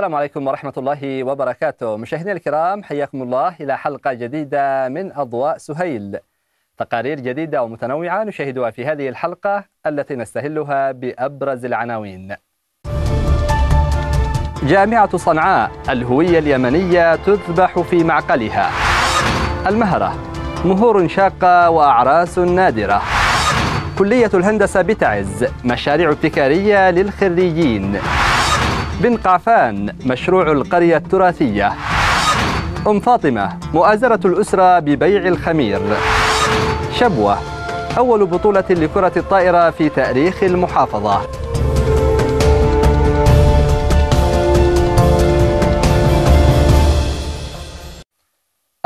السلام عليكم ورحمة الله وبركاته مشاهدينا الكرام حياكم الله إلى حلقة جديدة من أضواء سهيل تقارير جديدة ومتنوعة نشاهدها في هذه الحلقة التي نستهلها بأبرز العناوين جامعة صنعاء الهوية اليمنية تذبح في معقلها المهرة مهور شاقة وأعراس نادرة كلية الهندسة بتعز مشاريع ابتكارية للخريجين بن قعفان مشروع القرية التراثية أم فاطمة مؤازرة الأسرة ببيع الخمير شبوة أول بطولة لكرة الطائرة في تاريخ المحافظة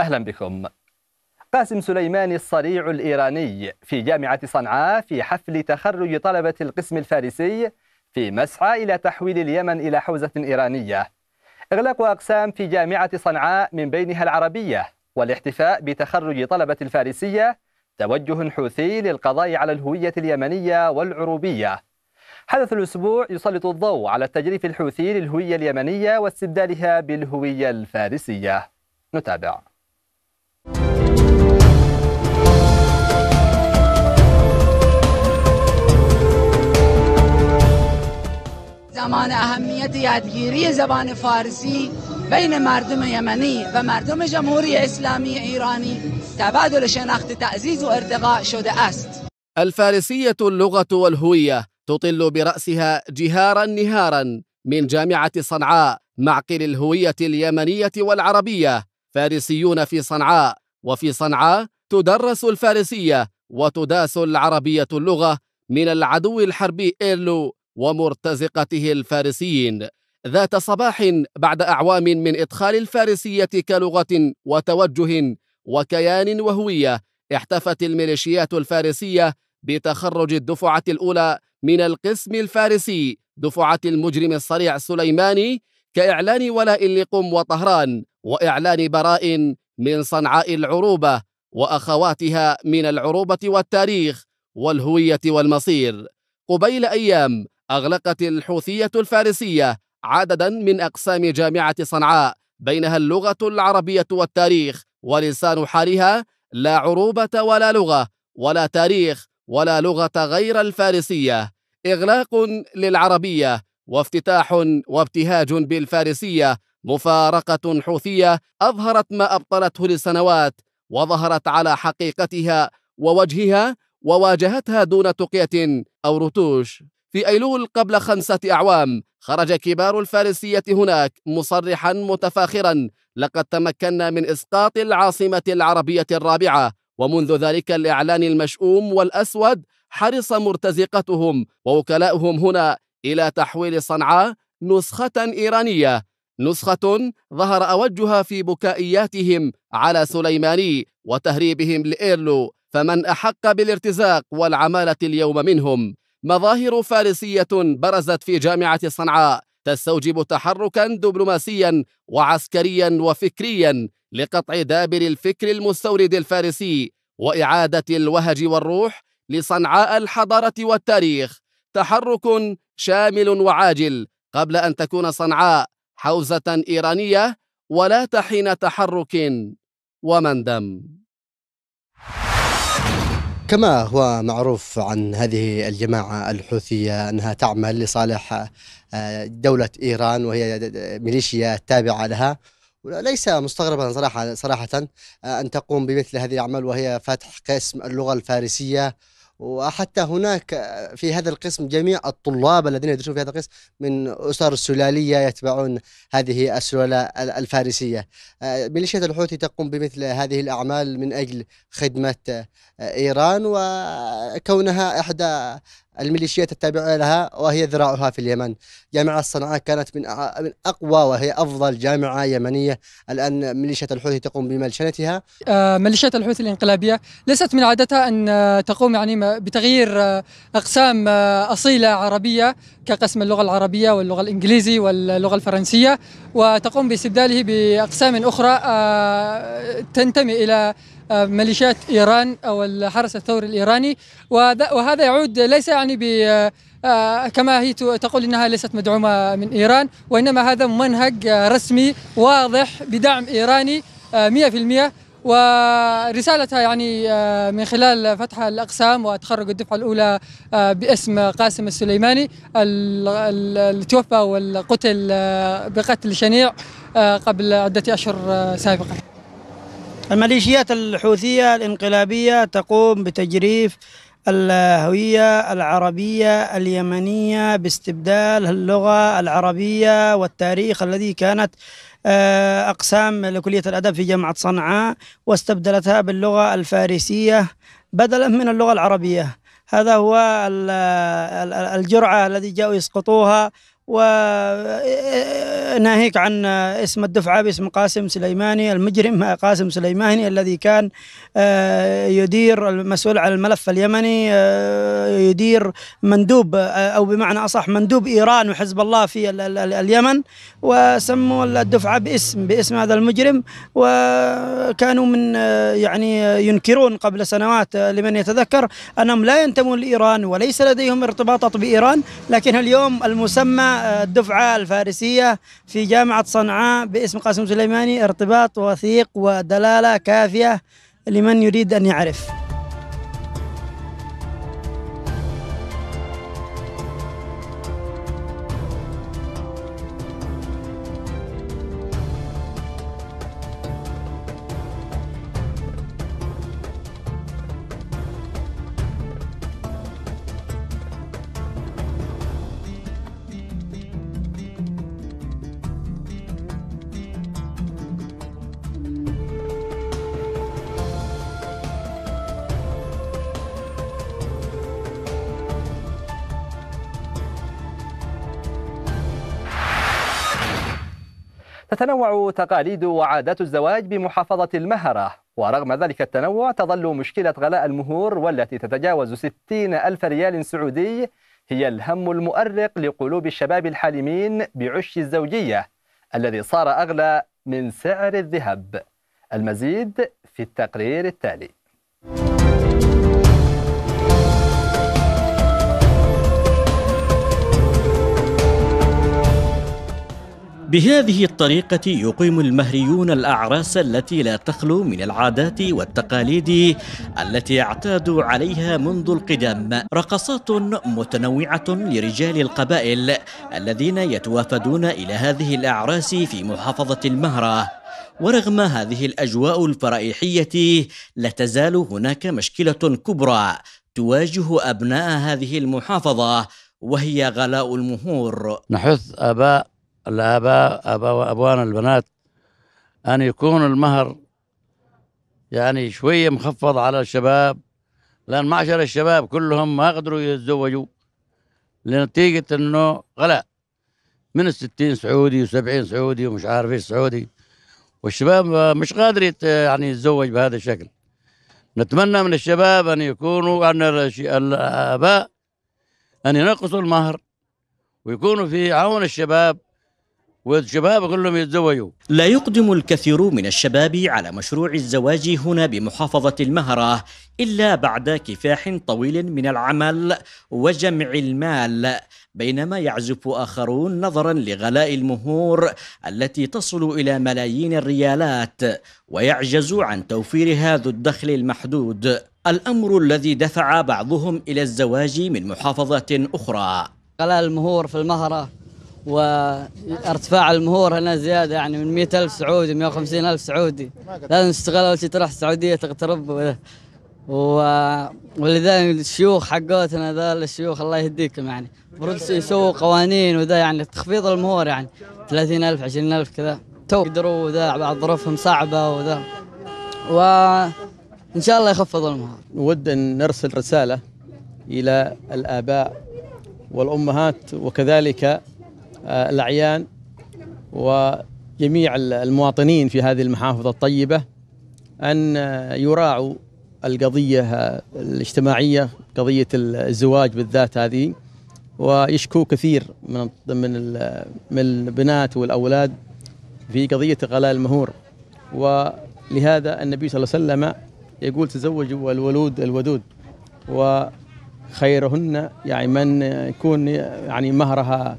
أهلا بكم قاسم سليماني الصريع الإيراني في جامعة صنعاء في حفل تخرج طلبة القسم الفارسي في مسعى إلى تحويل اليمن إلى حوزة إيرانية إغلاق أقسام في جامعة صنعاء من بينها العربية والاحتفاء بتخرج طلبة الفارسية توجه حوثي للقضاء على الهوية اليمنية والعروبية حدث الأسبوع يسلط الضوء على التجريف الحوثي للهوية اليمنية واستبدالها بالهوية الفارسية نتابع زمان اهمیت یادگیری زبان فارسی بین مردم یمنی و مردم جمهوری اسلامی ایرانی تبادل شناخت تعزیز و ارتقاء شده است الفارسية اللغة والهوية تطل برأسها جهارا نهارا من جامعة صنعاء معقل الهوية اليمنية والعربية فارسيون في صنعاء وفي صنعاء تدرس الفارسية وتداس العربية اللغة من العدو الحربي إيرلو ومرتزقته الفارسيين ذات صباح بعد أعوام من إدخال الفارسية كلغة وتوجه وكيان وهوية احتفت الميليشيات الفارسية بتخرج الدفعة الأولى من القسم الفارسي دفعة المجرم الصريع سليماني كإعلان ولاء لقم وطهران وإعلان براء من صنعاء العروبة وأخواتها من العروبة والتاريخ والهوية والمصير قبيل أيام أغلقت الحوثية الفارسية عددا من أقسام جامعة صنعاء بينها اللغة العربية والتاريخ ولسان حالها لا عروبة ولا لغة ولا تاريخ ولا لغة غير الفارسية إغلاق للعربية وافتتاح وابتهاج بالفارسية مفارقة حوثية أظهرت ما أبطلته لسنوات وظهرت على حقيقتها ووجهها وواجهتها دون تقية أو رتوش في أيلول قبل خمسة أعوام خرج كبار الفارسية هناك مصرحا متفاخرا لقد تمكنا من إسقاط العاصمة العربية الرابعة ومنذ ذلك الإعلان المشؤوم والأسود حرص مرتزقتهم ووكلاؤهم هنا إلى تحويل صنعاء نسخة إيرانية نسخة ظهر أوجها في بكائياتهم على سليماني وتهريبهم لإيرلو فمن أحق بالارتزاق والعمالة اليوم منهم مظاهر فارسية برزت في جامعة صنعاء تستوجب تحركا دبلوماسيا وعسكريا وفكريا لقطع دابر الفكر المستورد الفارسي وإعادة الوهج والروح لصنعاء الحضارة والتاريخ تحرك شامل وعاجل قبل أن تكون صنعاء حوزة إيرانية ولا تحين تحرك ومندم كما هو معروف عن هذه الجماعة الحوثية أنها تعمل لصالح آه، دولة إيران وهي ميليشيا تابعة لها ليس مستغربا صراحة صراحة آه، أن تقوم بمثل هذه الأعمال وهي فتح قسم اللغة الفارسية وحتى هناك في هذا القسم جميع الطلاب الذين يدرسون في هذا القسم من أسر السلالية يتبعون هذه السلالة الفارسية آه، ميليشيا الحوثي تقوم بمثل هذه الأعمال من أجل خدمة آه، إيران وكونها إحدى الميليشيات التابعة لها وهي ذراعها في اليمن جامعة صنعاء كانت من من أقوى وهي أفضل جامعة يمنية الآن ميليشيات الحوثي تقوم بملشنتها آه، ميليشيات الحوثي الإنقلابية ليست من عادتها أن تقوم يعني بتغيير آه، أقسام آه، أصيلة عربية كقسم اللغة العربية واللغة الإنجليزي واللغة الفرنسية وتقوم باستبداله بأقسام أخرى تنتمي إلى آه، ميليشيات ايران او الحرس الثوري الايراني وهذا يعود ليس يعني ب آه، آه، كما هي تقول انها ليست مدعومه من ايران وانما هذا منهج رسمي واضح بدعم ايراني 100% ورسالتها يعني من خلال فتح الأقسام وتخرج الدفعة الأولى باسم قاسم السليماني اللي توفى والقتل بقتل شنيع قبل عدة أشهر سابقة الميليشيات الحوثية الانقلابية تقوم بتجريف الهوية العربية اليمنية باستبدال اللغة العربية والتاريخ الذي كانت آه، أقسام لكلية الأدب في جامعة صنعاء واستبدلتها باللغة الفارسية بدلا من اللغة العربية هذا هو الجرعة الذي جاءوا يسقطوها وناهيك آه، آه، آه، عن اسم الدفعة باسم قاسم سليماني المجرم قاسم سليماني الذي كان يدير المسؤول عن الملف اليمني يدير مندوب أو بمعنى أصح مندوب إيران وحزب الله في اليمن وسموا الدفعة باسم باسم هذا المجرم وكانوا من يعني ينكرون قبل سنوات لمن يتذكر أنهم لا ينتمون لإيران وليس لديهم ارتباطات بإيران لكن اليوم المسمى الدفعة الفارسية في جامعة صنعاء باسم قاسم سليماني ارتباط وثيق ودلالة كافية لمن يريد أن يعرف تتنوع تقاليد وعادات الزواج بمحافظة المهرة ورغم ذلك التنوع تظل مشكلة غلاء المهور والتي تتجاوز 60 ألف ريال سعودي هي الهم المؤرق لقلوب الشباب الحالمين بعش الزوجية الذي صار أغلى من سعر الذهب المزيد في التقرير التالي بهذه الطريقة يقيم المهريون الأعراس التي لا تخلو من العادات والتقاليد التي اعتادوا عليها منذ القدم رقصات متنوعة لرجال القبائل الذين يتوافدون إلى هذه الأعراس في محافظة المهرة ورغم هذه الاجواء الفرائحيه لا تزال هناك مشكله كبرى تواجه ابناء هذه المحافظه وهي غلاء المهور نحث اباء الآباء آباء وأبوان البنات أن يكون المهر يعني شوية مخفض على الشباب لأن معشر الشباب كلهم ما قدروا يتزوجوا لنتيجة أنه غلاء من الستين سعودي وسبعين سعودي ومش عارف ايش سعودي والشباب مش قادر يعني يتزوج بهذا الشكل نتمنى من الشباب أن يكونوا أن الآباء أن ينقصوا المهر ويكونوا في عون الشباب والشباب كلهم يتزوجوا لا يقدم الكثير من الشباب على مشروع الزواج هنا بمحافظة المهرة إلا بعد كفاح طويل من العمل وجمع المال بينما يعزف آخرون نظرا لغلاء المهور التي تصل إلى ملايين الريالات ويعجز عن توفير هذا الدخل المحدود الأمر الذي دفع بعضهم إلى الزواج من محافظة أخرى غلاء المهور في المهرة وارتفاع المهور هنا زياده يعني من 100000 سعودي 150000 سعودي لازم تشتغل اول شيء تروح السعوديه تغترب و... ولذلك الشيوخ حقوتنا ذا الشيوخ الله يهديكم يعني المفروض يسووا قوانين وذا يعني تخفيض المهور يعني 30000 20000 كذا تو يقدروا وذا بعض ظروفهم صعبه وذا و ان شاء الله يخفض المهور نود ان نرسل رساله الى الاباء والامهات وكذلك آه، الأعيان وجميع المواطنين في هذه المحافظة الطيبة أن آه، يراعوا القضية آه، الاجتماعية قضية الزواج بالذات هذه ويشكو كثير من من من البنات والأولاد في قضية غلاء المهور ولهذا النبي صلى الله عليه وسلم يقول تزوجوا الولود الودود وخيرهن يعني من يكون يعني مهرها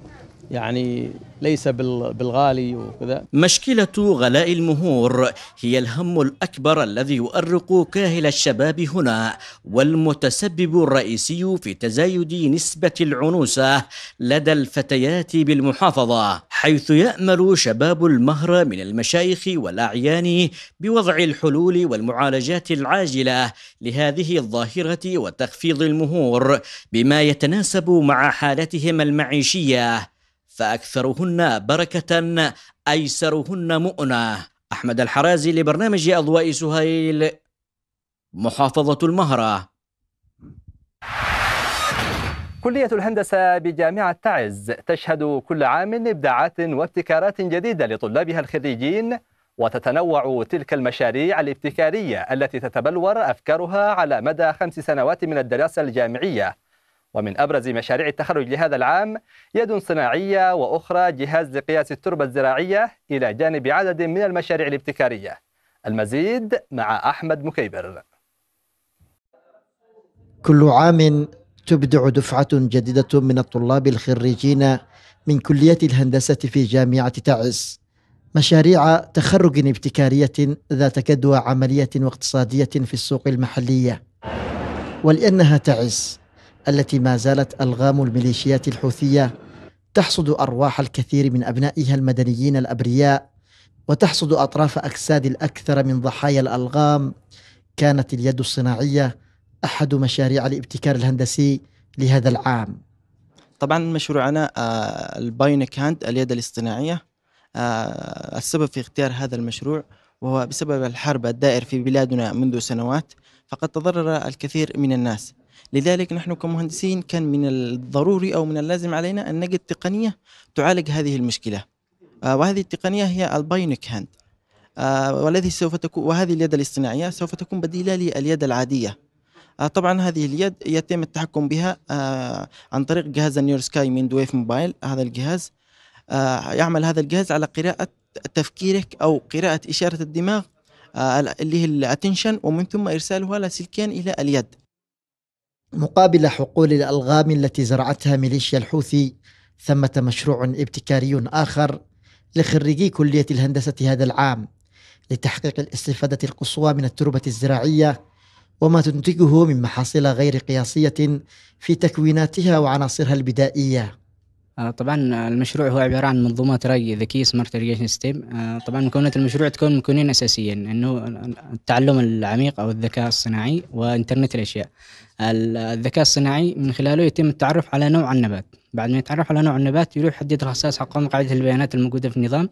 يعني ليس بالغالي وكذا مشكلة غلاء المهور هي الهم الأكبر الذي يؤرق كاهل الشباب هنا والمتسبب الرئيسي في تزايد نسبة العنوسة لدى الفتيات بالمحافظة حيث يأمل شباب المهر من المشايخ والأعيان بوضع الحلول والمعالجات العاجلة لهذه الظاهرة وتخفيض المهور بما يتناسب مع حالتهم المعيشية فأكثرهن بركة أيسرهن مؤنة أحمد الحرازي لبرنامج أضواء سهيل محافظة المهرة كلية الهندسة بجامعة تعز تشهد كل عام إبداعات وابتكارات جديدة لطلابها الخريجين وتتنوع تلك المشاريع الابتكارية التي تتبلور أفكارها على مدى خمس سنوات من الدراسة الجامعية ومن أبرز مشاريع التخرج لهذا العام يد صناعية وأخرى جهاز لقياس التربة الزراعية إلى جانب عدد من المشاريع الابتكارية المزيد مع أحمد مكيبر كل عام تبدع دفعة جديدة من الطلاب الخريجين من كلية الهندسة في جامعة تعز مشاريع تخرج ابتكارية ذات جدوى عملية واقتصادية في السوق المحلية ولأنها تعز التي ما زالت ألغام الميليشيات الحوثية تحصد أرواح الكثير من أبنائها المدنيين الأبرياء وتحصد أطراف أجساد الأكثر من ضحايا الألغام كانت اليد الصناعية أحد مشاريع الابتكار الهندسي لهذا العام طبعا مشروعنا آه، البايونيك هاند اليد الاصطناعية آه، السبب في اختيار هذا المشروع وهو بسبب الحرب الدائر في بلادنا منذ سنوات فقد تضرر الكثير من الناس لذلك نحن كمهندسين كان من الضروري أو من اللازم علينا أن نجد تقنية تعالج هذه المشكلة آه، وهذه التقنية هي البايونيك هاند آه، والذي سوف تكون وهذه اليد الاصطناعية سوف تكون بديلة لليد العادية آه، طبعا هذه اليد يتم التحكم بها عن طريق جهاز النيور سكاي من دويف موبايل هذا الجهاز يعمل هذا الجهاز على قراءة تفكيرك أو قراءة إشارة الدماغ اللي هي الاتنشن ومن ثم إرسالها لاسلكيا إلى اليد مقابل حقول الألغام التي زرعتها ميليشيا الحوثي ثمة مشروع ابتكاري آخر لخريجي كلية الهندسة هذا العام لتحقيق الاستفادة القصوى من التربة الزراعية وما تنتجه من محاصيل غير قياسية في تكويناتها وعناصرها البدائية آه، طبعا المشروع هو عبارة عن منظومة ري ذكية سمارت اريجيشن سيستم طبعا مكونات المشروع تكون مكونين أساسيين أنه التعلم العميق أو الذكاء الصناعي وإنترنت الأشياء الذكاء الصناعي من خلاله يتم التعرف على نوع النبات بعد ما يتعرف على نوع النبات يروح يحدد الخصائص حقهم قاعدة البيانات الموجودة في النظام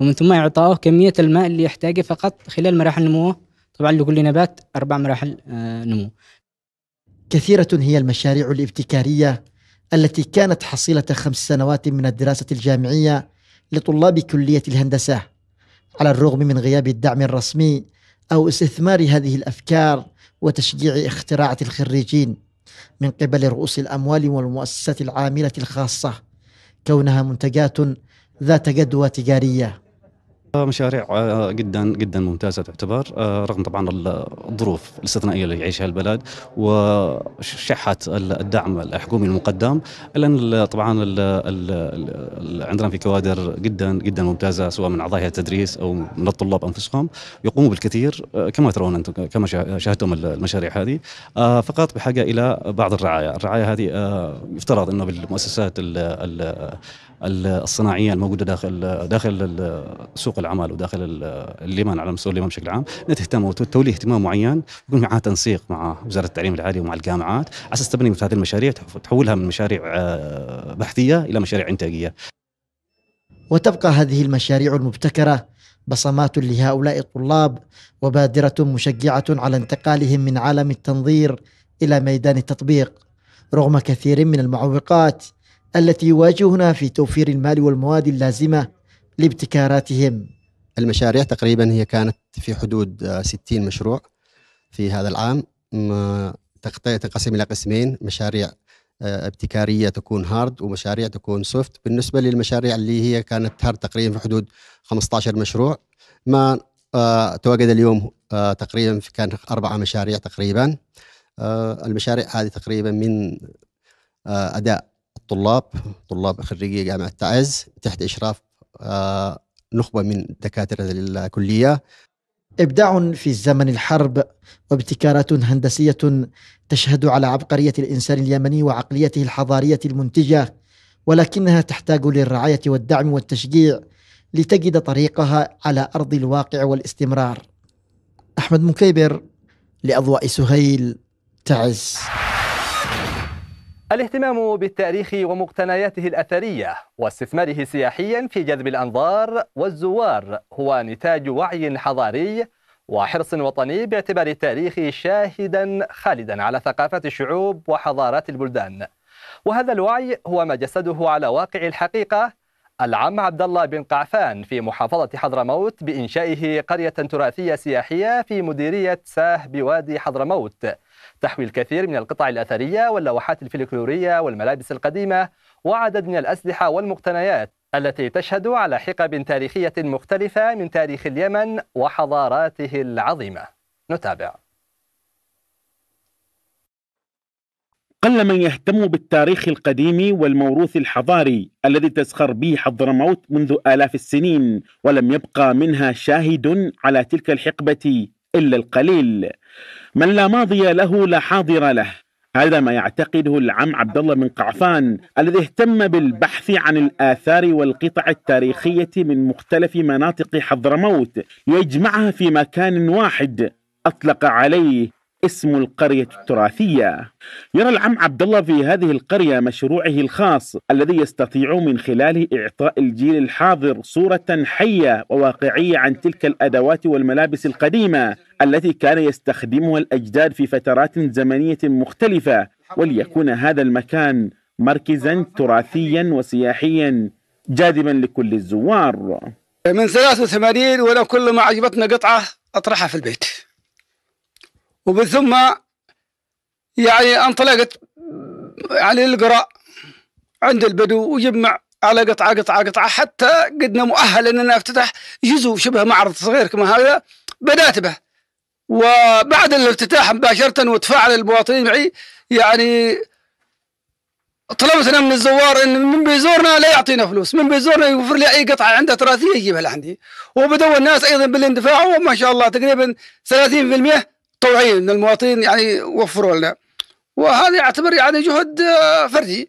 ومن ثم يعطاه كمية الماء اللي يحتاجه فقط خلال مراحل نموه طبعا لكل نبات أربع مراحل آه، نمو كثيرة هي المشاريع الابتكارية التي كانت حصيلة خمس سنوات من الدراسة الجامعية لطلاب كلية الهندسة على الرغم من غياب الدعم الرسمي أو استثمار هذه الأفكار وتشجيع اختراعة الخريجين من قبل رؤوس الأموال والمؤسسات العاملة الخاصة كونها منتجات ذات جدوى تجاريه مشاريع آه، جدا جدا ممتازه تعتبر آه، رغم طبعا الظروف الاستثنائيه اللي يعيشها البلد وشحه الدعم الحكومي المقدم الا طبعا عندنا في كوادر جدا جدا ممتازه سواء من اعضاء هيئه التدريس او من الطلاب انفسهم يقوموا بالكثير آه، كما ترون انتم كما شاهدتم المشاريع هذه فقط بحاجه الى بعض الرعايه، الرعايه هذه يفترض انه بالمؤسسات الصناعيه الموجوده داخل داخل سوق العمل وداخل الليمان على مستوى الليمان بشكل عام انها تهتم وتولي اهتمام معين يكون معها تنسيق مع وزاره التعليم العالي ومع الجامعات على اساس تبني مثل هذه المشاريع تحولها من مشاريع آه، بحثيه الى مشاريع انتاجيه. وتبقى هذه المشاريع المبتكره بصمات لهؤلاء الطلاب وبادره مشجعه على انتقالهم من عالم التنظير الى ميدان التطبيق رغم كثير من المعوقات التي يواجهنا في توفير المال والمواد اللازمة لابتكاراتهم المشاريع تقريبا هي كانت في حدود 60 آه، مشروع في هذا العام تنقسم إلى قسمين مشاريع آه، ابتكاريه تكون هارد ومشاريع تكون سوفت بالنسبه للمشاريع اللي هي كانت هارد تقريبا في حدود 15 مشروع ما آه، تواجد اليوم تقريبا كان اربع مشاريع تقريبا المشاريع هذه تقريبا من اداء طلاب طلاب خريجي جامعه تعز تحت اشراف آه، نخبه من دكاتره الكليه ابداع في زمن الحرب وابتكارات هندسيه تشهد على عبقريه الانسان اليمني وعقليته الحضاريه المنتجه ولكنها تحتاج للرعايه والدعم والتشجيع لتجد طريقها على ارض الواقع والاستمرار. احمد مكيبر لاضواء سهيل تعز. الاهتمام بالتاريخ ومقتنياته الأثرية واستثماره سياحيا في جذب الأنظار والزوار هو نتاج وعي حضاري وحرص وطني باعتبار التاريخ شاهدا خالدا على ثقافات الشعوب وحضارات البلدان وهذا الوعي هو ما جسده على واقع الحقيقة العم عبد الله بن قعفان في محافظة حضرموت بإنشائه قرية تراثية سياحية في مديرية ساه بوادي حضرموت تحوي الكثير من القطع الأثرية واللوحات الفلكلورية والملابس القديمة وعدد من الأسلحة والمقتنيات التي تشهد على حقب تاريخية مختلفة من تاريخ اليمن وحضاراته العظيمة نتابع قل من يهتم بالتاريخ القديم والموروث الحضاري الذي تزخر به حضرموت منذ آلاف السنين ولم يبقى منها شاهد على تلك الحقبة إلا القليل من لا ماضي له لا حاضر له هذا ما يعتقده العم عبد الله بن قعفان الذي اهتم بالبحث عن الآثار والقطع التاريخية من مختلف مناطق حضرموت ليجمعها في مكان واحد أطلق عليه اسم القرية التراثية يرى العم عبد الله في هذه القرية مشروعه الخاص الذي يستطيع من خلاله إعطاء الجيل الحاضر صورة حية وواقعية عن تلك الأدوات والملابس القديمة التي كان يستخدمها الأجداد في فترات زمنية مختلفة وليكون هذا المكان مركزا تراثيا وسياحيا جاذبا لكل الزوار من 83 ولو كل ما عجبتنا قطعة أطرحها في البيت ومن ثم يعني انطلقت يعني القراء عند البدو ويجمع على قطعة قطعة قطعة حتى قدنا مؤهل أننا افتتح جزء شبه معرض صغير كما هذا بدأت به وبعد الافتتاح مباشرة وتفاعل المواطنين معي يعني طلبتنا من الزوار ان من بيزورنا لا يعطينا فلوس، من بيزورنا يوفر لي اي قطعه عنده تراثيه يجيبها لعندي، وبدوا الناس ايضا بالاندفاع وما شاء الله تقريبا 30% طوعيا من المواطنين يعني وفروا لنا وهذا يعتبر يعني جهد آه، فردي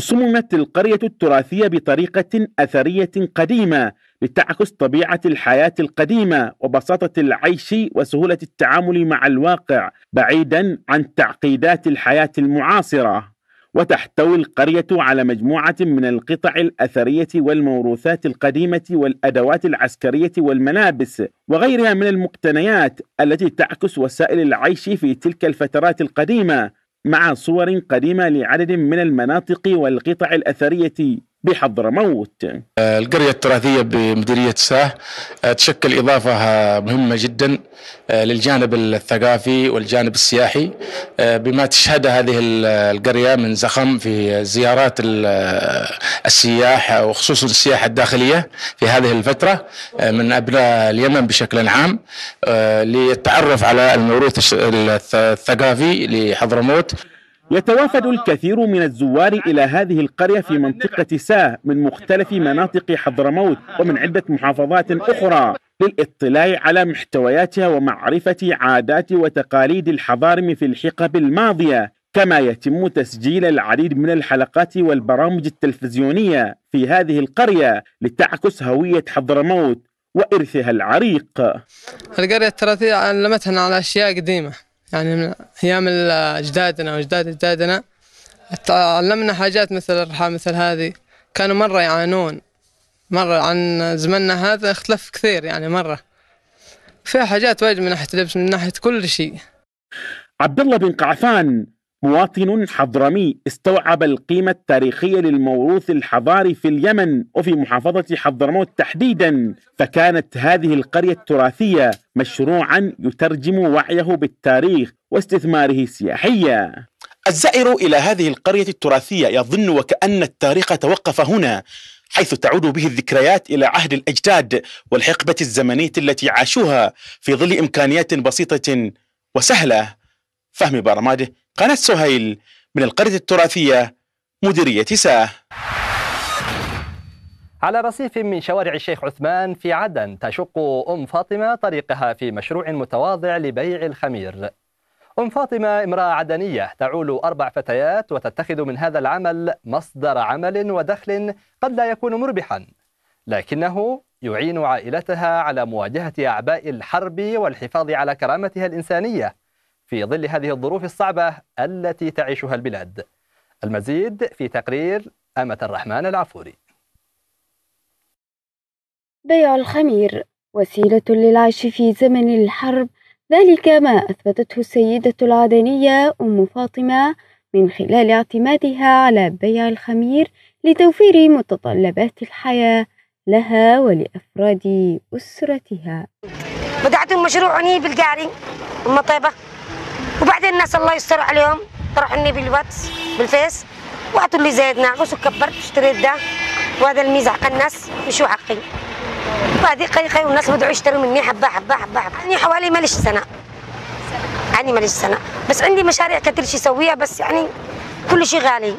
صممت القرية التراثية بطريقة أثرية قديمة لتعكس طبيعة الحياة القديمة وبساطة العيش وسهولة التعامل مع الواقع بعيدا عن تعقيدات الحياة المعاصرة وتحتوي القرية على مجموعة من القطع الأثرية والموروثات القديمة والأدوات العسكرية والملابس وغيرها من المقتنيات التي تعكس وسائل العيش في تلك الفترات القديمة مع صور قديمة لعدد من المناطق والقطع الأثرية بحضرموت القرية التراثية بمديرية ساه آه، تشكل إضافة مهمة جدا آه، للجانب الثقافي والجانب السياحي آه، بما تشهد هذه القرية من زخم في زيارات السياح وخصوصا السياحة الداخلية في هذه الفترة من أبناء اليمن بشكل عام للتعرف على الموروث الثقافي لحضرموت يتوافد الكثير من الزوار إلى هذه القرية في منطقة ساه من مختلف مناطق حضرموت ومن عدة محافظات أخرى للاطلاع على محتوياتها ومعرفة عادات وتقاليد الحضارم في الحقب الماضية كما يتم تسجيل العديد من الحلقات والبرامج التلفزيونية في هذه القرية لتعكس هوية حضرموت وإرثها العريق القرية التراثية علمتنا على أشياء قديمة يعني من ايام اجدادنا واجداد اجدادنا تعلمنا حاجات مثل الارحام مثل هذه كانوا مره يعانون مره عن زمننا هذا اختلف كثير يعني مره فيها حاجات واجد من ناحيه اللبس من ناحيه كل شيء عبد الله بن قعفان مواطن حضرمي استوعب القيمة التاريخية للموروث الحضاري في اليمن وفي محافظة حضرموت تحديدا فكانت هذه القرية التراثية مشروعا يترجم وعيه بالتاريخ واستثماره سياحيا الزائر إلى هذه القرية التراثية يظن وكأن التاريخ توقف هنا حيث تعود به الذكريات إلى عهد الأجداد والحقبة الزمنية التي عاشوها في ظل إمكانيات بسيطة وسهلة فهم برماده قناة سهيل من القرية التراثية مديرية ساه على رصيف من شوارع الشيخ عثمان في عدن تشق أم فاطمة طريقها في مشروع متواضع لبيع الخمير أم فاطمة امرأة عدنية تعول أربع فتيات وتتخذ من هذا العمل مصدر عمل ودخل قد لا يكون مربحا لكنه يعين عائلتها على مواجهة أعباء الحرب والحفاظ على كرامتها الإنسانية في ظل هذه الظروف الصعبة التي تعيشها البلاد المزيد في تقرير أمة الرحمن العفوري بيع الخمير وسيلة للعيش في زمن الحرب ذلك ما أثبتته السيدة العدنية أم فاطمة من خلال اعتمادها على بيع الخمير لتوفير متطلبات الحياة لها ولأفراد أسرتها المشروع مشروع بالقاري أم طيبة وبعدين الناس الله يستر عليهم طرحني بالواتس بالفيس وعطوا لي زايد ناقص وكبرت اشتريت ده وهذا الميزة حق الناس مشو حقي وهذه قي والناس بدعوا يشتروا مني حبه حبه حبه حبه يعني حوالي ماليش سنه يعني ماليش سنه بس عندي مشاريع كثير شي اسويها بس يعني كل شيء غالي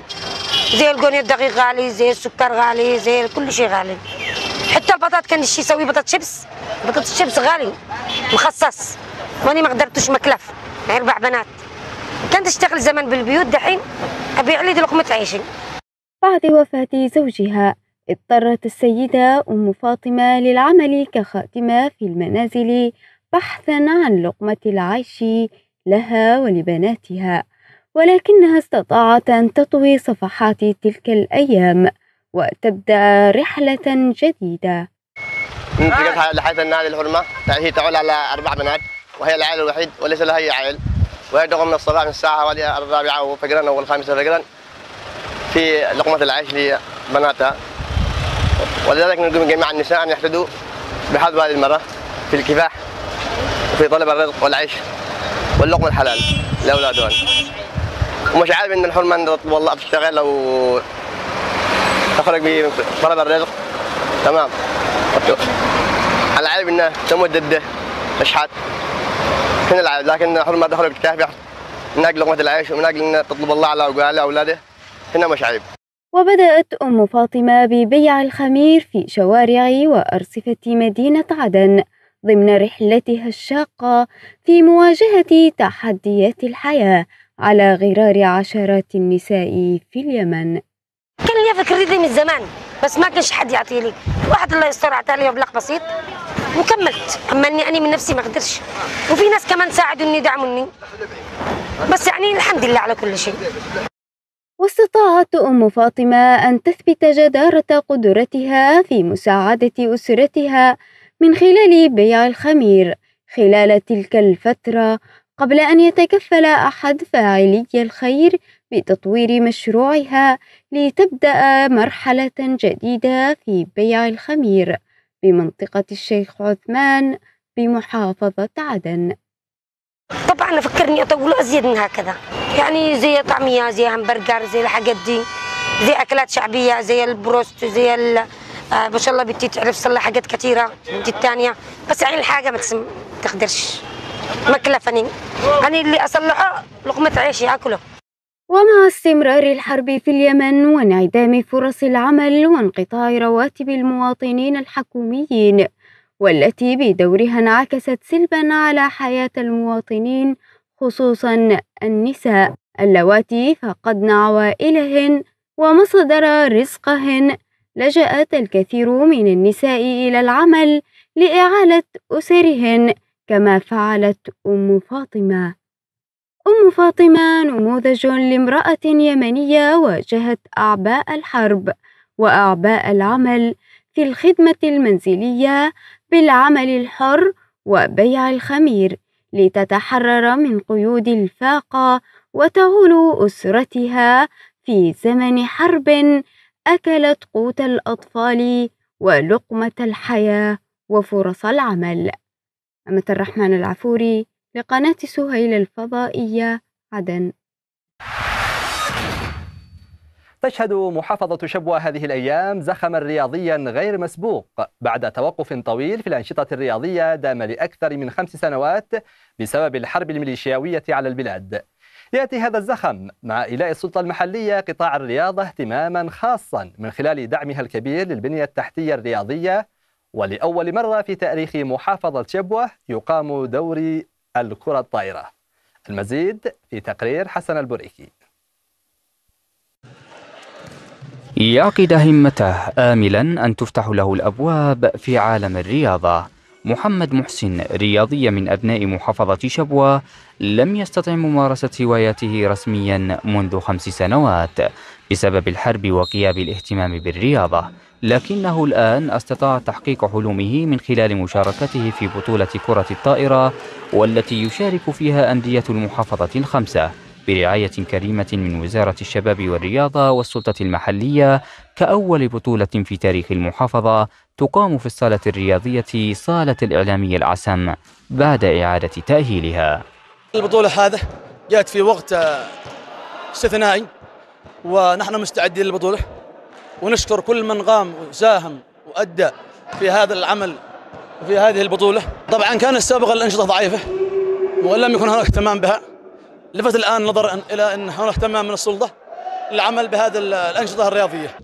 زي القوني الدقيق غالي زي السكر غالي زي كل شيء غالي حتى البطاط كان شي يسوي بطاط شيبس بطاط شيبس غالي مخصص واني ما قدرتوش مكلف اربع بنات كانت تشتغل زمان بالبيوت دحين ابيع لي لقمه عيشي بعد وفاة زوجها اضطرت السيدة أم فاطمة للعمل كخادمة في المنازل بحثا عن لقمة العيش لها ولبناتها ولكنها استطاعت أن تطوي صفحات تلك الأيام وتبدأ رحلة جديدة انتقلت لحيث النادي الحرمة هي تعول على أربع بنات وهي العائل الوحيد وليس لها أي عائل وهي تقوم من الصباح من الساعة حوالي الرابعة فجرا أو الخامسة فجرا في لقمة العيش لبناتها ولذلك نرجو من جميع النساء أن يحتدوا بحظ هذه المرأة في الكفاح وفي طلب الرزق والعيش واللقمة الحلال لأولادهن ومش عارف إن الحرمة أن والله بتشتغل أو تخرج بطلب الرزق تمام على إنه تموت ضده أشحات نلعب لكن ما دخلوا الكهف من أجل لقمة العيش ومن أجل أن تطلب الله على أولاده هنا مش عيب وبدأت أم فاطمة ببيع الخمير في شوارع وأرصفة مدينة عدن ضمن رحلتها الشاقة في مواجهة تحديات الحياة على غرار عشرات النساء في اليمن كان لي فكرتي من زمان بس ما كانش حد يعطيني واحد الله يستر عطاني مبلغ بسيط وكملت اما اني انا من نفسي ما قدرتش وفي ناس كمان ساعدوني دعموني بس يعني الحمد لله على كل شيء واستطاعت أم فاطمة أن تثبت جدارة قدرتها في مساعدة أسرتها من خلال بيع الخمير خلال تلك الفترة قبل أن يتكفل أحد فاعلي الخير بتطوير مشروعها لتبدأ مرحلة جديدة في بيع الخمير بمنطقة الشيخ عثمان بمحافظة عدن طبعا فكرني أطول أزيد من هكذا يعني زي طعمية زي همبرجر زي الحاجات دي زي أكلات شعبية زي البروست زي ال... آه، ما شاء الله بدي تعرف صلى حاجات كثيرة بدي الثانية بس عين يعني الحاجة ما تسم... تقدرش مكلفني أنا يعني اللي أصلحه لقمة عيشي أكله ومع استمرار الحرب في اليمن وانعدام فرص العمل وانقطاع رواتب المواطنين الحكوميين والتي بدورها انعكست سلبا على حياة المواطنين خصوصا النساء اللواتي فقدن عوائلهن ومصدر رزقهن لجأت الكثير من النساء إلى العمل لإعالة أسرهن كما فعلت أم فاطمة أم فاطمة نموذج لامرأة يمنية واجهت أعباء الحرب وأعباء العمل في الخدمة المنزلية بالعمل الحر وبيع الخمير لتتحرر من قيود الفاقة وتعول أسرتها في زمن حرب أكلت قوت الأطفال ولقمة الحياة وفرص العمل. أمة الرحمن العفوري لقناة سهيل الفضائية عدن تشهد محافظة شبوة هذه الأيام زخما رياضيا غير مسبوق بعد توقف طويل في الأنشطة الرياضية دام لأكثر من خمس سنوات بسبب الحرب الميليشياوية على البلاد يأتي هذا الزخم مع إيلاء السلطة المحلية قطاع الرياضة اهتماما خاصا من خلال دعمها الكبير للبنية التحتية الرياضية ولأول مرة في تاريخ محافظة شبوة يقام دوري الكرة الطائرة المزيد في تقرير حسن البريكي يعقد همته آملا أن تفتح له الأبواب في عالم الرياضة محمد محسن رياضي من أبناء محافظة شبوة لم يستطع ممارسة هواياته رسميا منذ خمس سنوات بسبب الحرب وغياب الاهتمام بالرياضة لكنه الآن استطاع تحقيق حلمه من خلال مشاركته في بطولة كرة الطائرة والتي يشارك فيها أندية المحافظة الخمسة برعاية كريمة من وزارة الشباب والرياضة والسلطة المحلية كأول بطولة في تاريخ المحافظة تقام في الصالة الرياضية صالة الإعلامي العسم بعد إعادة تأهيلها البطولة هذا جاءت في وقت آه، استثنائي ونحن مستعدين للبطولة ونشكر كل من قام وساهم وأدى في هذا العمل وفي هذه البطولة طبعا كان السابق الأنشطة ضعيفة وإن لم يكن هناك اهتمام بها لفت الآن نظر إلى أن هناك اهتمام من السلطة للعمل بهذه الأنشطة الرياضية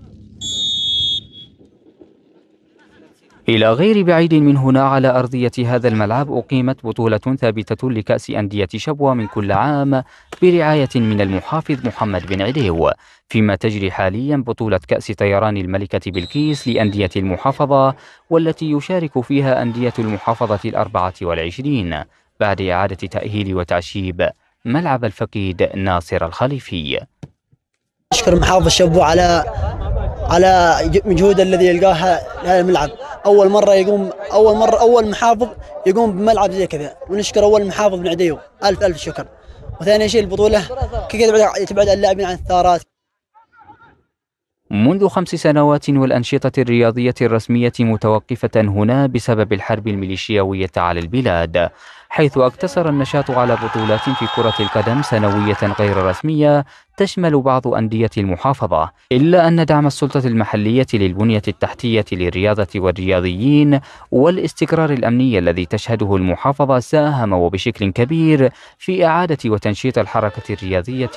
إلى غير بعيد من هنا على أرضية هذا الملعب أقيمت بطولة ثابتة لكأس أندية شبوة من كل عام برعاية من المحافظ محمد بن عديو فيما تجري حاليا بطولة كأس طيران الملكة بلقيس لأندية المحافظة والتي يشارك فيها أندية المحافظة الأربعة والعشرين بعد إعادة تأهيل وتعشيب ملعب الفقيد ناصر الخليفي أشكر محافظ شبوة على على مجهوده الذي يلقاها هذا الملعب اول مره يقوم اول مره اول محافظ يقوم بملعب زي كذا ونشكر اول محافظ بن عديو الف الف شكر وثاني شيء البطوله كذا تبعد اللاعبين عن الثارات منذ خمس سنوات والأنشطة الرياضية الرسمية متوقفة هنا بسبب الحرب الميليشياوية على البلاد حيث اقتصر النشاط على بطولات في كرة القدم سنوية غير رسمية تشمل بعض أندية المحافظة إلا أن دعم السلطة المحلية للبنية التحتية للرياضة والرياضيين والاستقرار الأمني الذي تشهده المحافظة ساهم وبشكل كبير في إعادة وتنشيط الحركة الرياضية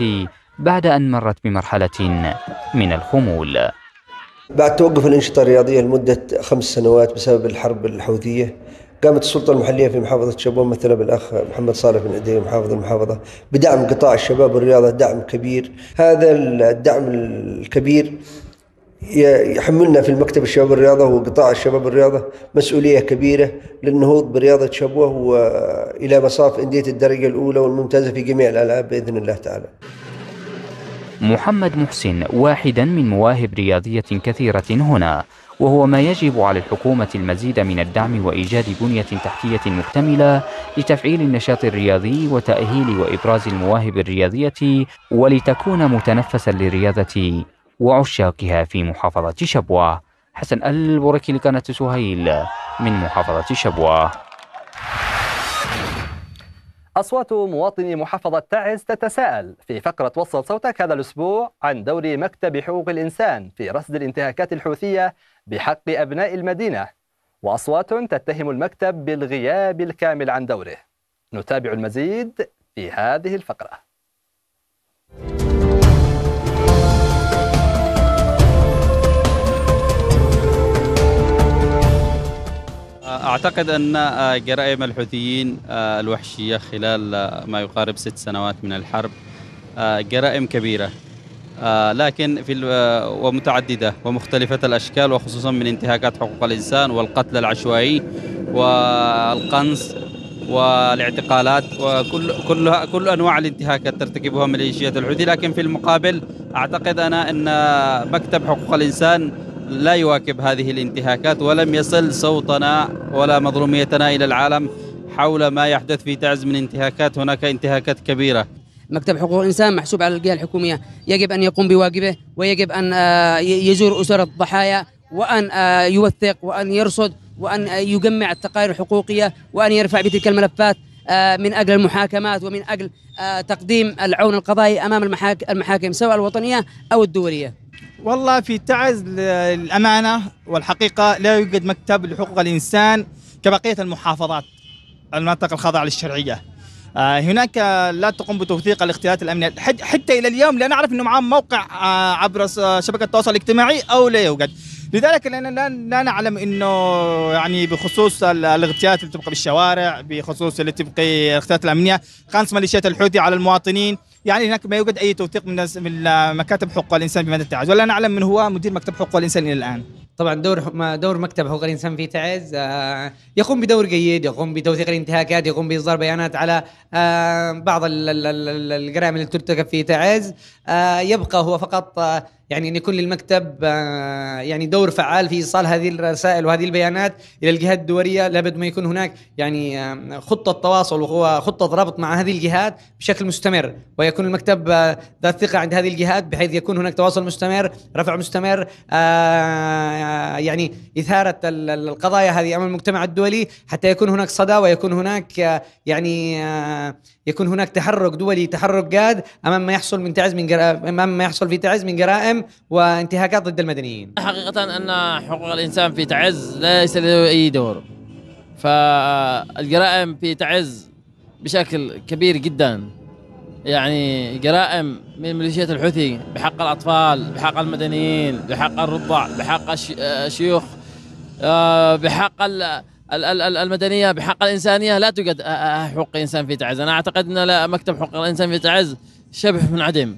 بعد أن مرت بمرحلة من الخمول بعد توقف الأنشطة الرياضية لمدة خمس سنوات بسبب الحرب الحوثية قامت السلطة المحلية في محافظة شبوة مثلا بالأخ محمد صالح بن عدي محافظ المحافظة بدعم قطاع الشباب والرياضة دعم كبير هذا الدعم الكبير يحملنا في المكتب الشباب الرياضة وقطاع الشباب الرياضة مسؤولية كبيرة للنهوض برياضة شبوة وإلى مصاف أندية الدرجة الأولى والممتازة في جميع الألعاب بإذن الله تعالى محمد محسن واحدا من مواهب رياضية كثيرة هنا وهو ما يجب على الحكومة المزيد من الدعم وإيجاد بنية تحتية مكتملة لتفعيل النشاط الرياضي وتأهيل وإبراز المواهب الرياضية ولتكون متنفسا للرياضة وعشاقها في محافظة شبوة حسن البركي لقناة سهيل من محافظة شبوة أصوات مواطني محافظة تعز تتساءل في فقرة وصل صوتك هذا الأسبوع عن دور مكتب حقوق الإنسان في رصد الانتهاكات الحوثية بحق أبناء المدينة وأصوات تتهم المكتب بالغياب الكامل عن دوره نتابع المزيد في هذه الفقره أعتقد أن آه، جرائم الحوثيين آه، الوحشية خلال آه، ما يقارب ست سنوات من الحرب جرائم كبيرة لكن في ومتعددة ومختلفة الأشكال وخصوصا من انتهاكات حقوق الإنسان والقتل العشوائي والقنص والاعتقالات وكل كل كل انواع الانتهاكات ترتكبها ميليشيات الحوثي لكن في المقابل اعتقد انا ان مكتب حقوق الانسان لا يواكب هذه الانتهاكات ولم يصل صوتنا ولا مظلوميتنا إلى العالم حول ما يحدث في تعز من انتهاكات هناك انتهاكات كبيرة مكتب حقوق الإنسان محسوب على الجهة الحكومية يجب أن يقوم بواجبه ويجب أن آه، يزور أسر الضحايا وأن آه، يوثق وأن يرصد وأن آه، يجمع التقارير الحقوقية وأن يرفع بتلك الملفات آه، من اجل المحاكمات ومن اجل آه، تقديم العون القضائي امام المحاكم سواء الوطنيه او الدوليه. والله في تعز للامانه والحقيقه لا يوجد مكتب لحقوق الانسان كبقيه المحافظات المناطق الخاضعه للشرعيه. آه، هناك لا تقوم بتوثيق الاختيارات الامنيه حتى الى اليوم لا نعرف انه معهم موقع عبر شبكه التواصل الاجتماعي او لا يوجد لذلك لا نعلم انه يعني بخصوص الاغتيالات اللي تبقى بالشوارع بخصوص اللي تبقي الاغتيالات الامنيه خمس ميليشيات الحوثي على المواطنين يعني هناك ما يوجد اي توثيق من مكاتب حقوق الانسان بمدى التعز ولا نعلم من هو مدير مكتب حقوق الانسان الى الان طبعا دور دور مكتب حقوق الانسان في تعز آه، يقوم بدور جيد يقوم بتوثيق الانتهاكات يقوم باصدار بيانات على آه، بعض الجرائم اللي ترتكب في تعز آه، يبقى هو فقط يعني ان يكون للمكتب يعني دور فعال في ايصال هذه الرسائل وهذه البيانات الى الجهات الدوليه لابد ما يكون هناك يعني خطه تواصل وخطه ربط مع هذه الجهات بشكل مستمر ويكون المكتب ذات ثقه عند هذه الجهات بحيث يكون هناك تواصل مستمر رفع مستمر يعني اثاره القضايا هذه امام المجتمع الدولي حتى يكون هناك صدى ويكون هناك يعني يكون هناك تحرك دولي تحرك قاد امام ما يحصل من تعز من جرائم امام ما يحصل في تعز من جرائم وانتهاكات ضد المدنيين. حقيقه ان حقوق الانسان في تعز ليس له اي دور. فالجرائم في تعز بشكل كبير جدا يعني جرائم من ميليشيات الحوثي بحق الأطفال بحق المدنيين بحق الرضع بحق آه، الشيوخ آه، بحق المدنية بحق الإنسانية لا توجد آه، حقوق إنسان في تعز أنا أعتقد أن مكتب حقوق الإنسان في تعز شبه منعدم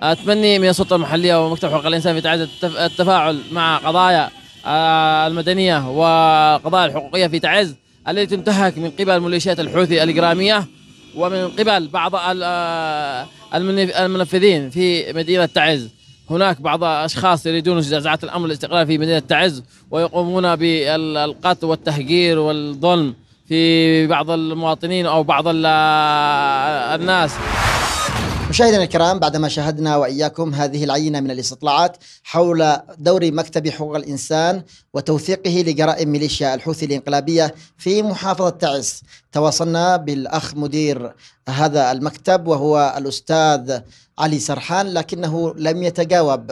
أتمنى من السلطة المحلية ومكتب حقوق الإنسان في تعز التفاعل مع قضايا المدنية وقضايا الحقوقية في تعز التي تنتهك من قبل ميليشيات الحوثي الإجرامية ومن قبل بعض آه، المنفذين في مدينة تعز هناك بعض الأشخاص يريدون زعزعة الأمر الاستقلالي في مدينة تعز ويقومون بالقتل والتهجير والظلم في بعض المواطنين أو بعض آه، الناس مشاهدينا الكرام بعدما شاهدنا واياكم هذه العينه من الاستطلاعات حول دور مكتب حقوق الانسان وتوثيقه لجرائم ميليشيا الحوثي الانقلابيه في محافظه تعز، تواصلنا بالاخ مدير هذا المكتب وهو الاستاذ علي سرحان لكنه لم يتجاوب